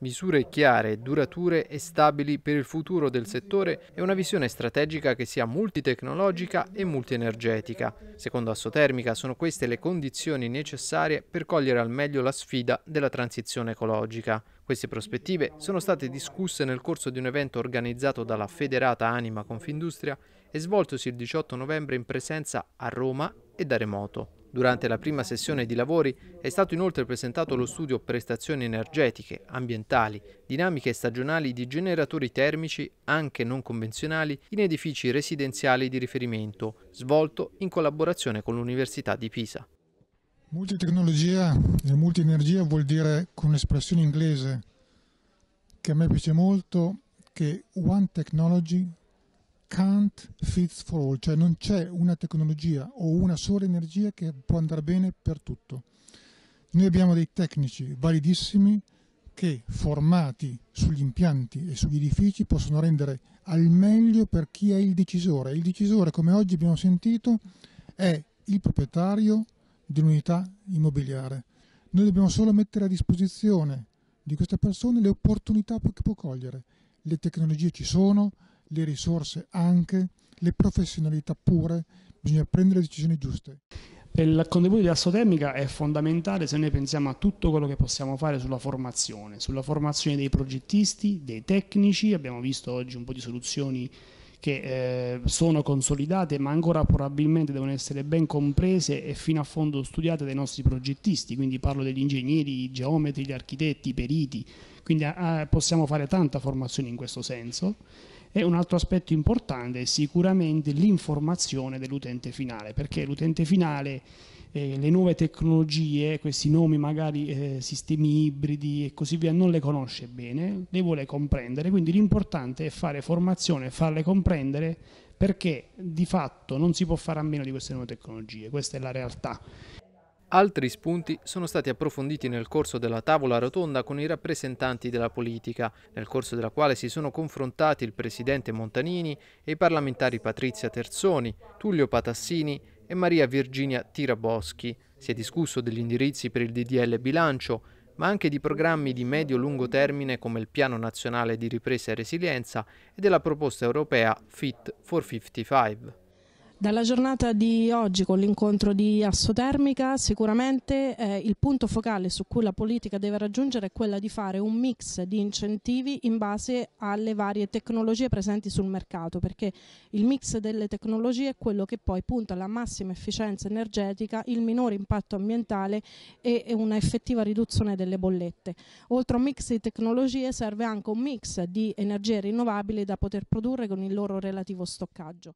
misure chiare, durature e stabili per il futuro del settore e una visione strategica che sia multitecnologica e multienergetica. Secondo Assotermica sono queste le condizioni necessarie per cogliere al meglio la sfida della transizione ecologica. Queste prospettive sono state discusse nel corso di un evento organizzato dalla Federata Anima Confindustria e svoltosi il 18 novembre in presenza a Roma e da remoto. Durante la prima sessione di lavori è stato inoltre presentato lo studio prestazioni energetiche, ambientali, dinamiche stagionali di generatori termici, anche non convenzionali, in edifici residenziali di riferimento, svolto in collaborazione con l'Università di Pisa. Multitecnologia e multienergia vuol dire con un'espressione inglese che a me piace molto, che one technology can't fits for all, cioè non c'è una tecnologia o una sola energia che può andare bene per tutto. Noi abbiamo dei tecnici validissimi che formati sugli impianti e sugli edifici possono rendere al meglio per chi è il decisore. Il decisore, come oggi abbiamo sentito, è il proprietario dell'unità immobiliare. Noi dobbiamo solo mettere a disposizione di queste persone le opportunità che può cogliere. Le tecnologie ci sono, le risorse anche, le professionalità pure, bisogna prendere le decisioni giuste. Il contributo di Assotermica è fondamentale se noi pensiamo a tutto quello che possiamo fare sulla formazione, sulla formazione dei progettisti, dei tecnici, abbiamo visto oggi un po' di soluzioni che eh, sono consolidate ma ancora probabilmente devono essere ben comprese e fino a fondo studiate dai nostri progettisti, quindi parlo degli ingegneri, i geometri, gli architetti, i periti, quindi a, ah, ah, possiamo fare tanta formazione in questo senso. E un altro aspetto importante è sicuramente l'informazione dell'utente finale, perché l'utente finale eh, le nuove tecnologie, questi nomi magari eh, sistemi ibridi e così via, non le conosce bene, le vuole comprendere, quindi l'importante è fare formazione, farle comprendere perché di fatto non si può fare a meno di queste nuove tecnologie, questa è la realtà. Altri spunti sono stati approfonditi nel corso della tavola rotonda con i rappresentanti della politica, nel corso della quale si sono confrontati il presidente Montanini e i parlamentari Patrizia Terzoni, Tullio Patassini e Maria Virginia Tiraboschi. Si è discusso degli indirizzi per il DDL bilancio, ma anche di programmi di medio-lungo termine come il Piano Nazionale di Ripresa e Resilienza e della proposta europea Fit for 55. Dalla giornata di oggi con l'incontro di Assotermica sicuramente eh, il punto focale su cui la politica deve raggiungere è quella di fare un mix di incentivi in base alle varie tecnologie presenti sul mercato perché il mix delle tecnologie è quello che poi punta alla massima efficienza energetica, il minore impatto ambientale e, e una effettiva riduzione delle bollette. Oltre a un mix di tecnologie serve anche un mix di energie rinnovabili da poter produrre con il loro relativo stoccaggio.